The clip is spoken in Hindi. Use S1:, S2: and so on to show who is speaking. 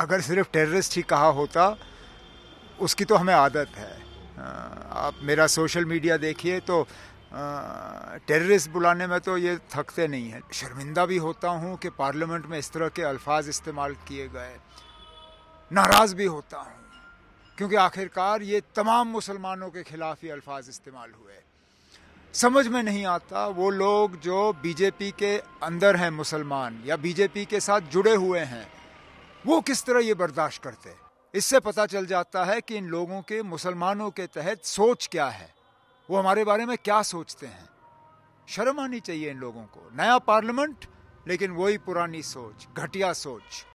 S1: अगर सिर्फ टेररिस्ट ही कहा होता उसकी तो हमें आदत है आप मेरा सोशल मीडिया देखिए तो टेररिस्ट बुलाने में तो ये थकते नहीं हैं शर्मिंदा भी होता हूँ कि पार्लियामेंट में इस तरह के अल्फाज इस्तेमाल किए गए नाराज़ भी होता हूँ क्योंकि आखिरकार ये तमाम मुसलमानों के खिलाफ ये अल्फाज इस्तेमाल हुए समझ में नहीं आता वो लोग जो बीजेपी के अंदर हैं मुसलमान या बीजेपी के साथ जुड़े हुए हैं वो किस तरह ये बर्दाश्त करते इससे पता चल जाता है कि इन लोगों के मुसलमानों के तहत सोच क्या है वो हमारे बारे में क्या सोचते हैं शर्म आनी चाहिए इन लोगों को नया पार्लियामेंट लेकिन वही पुरानी सोच घटिया सोच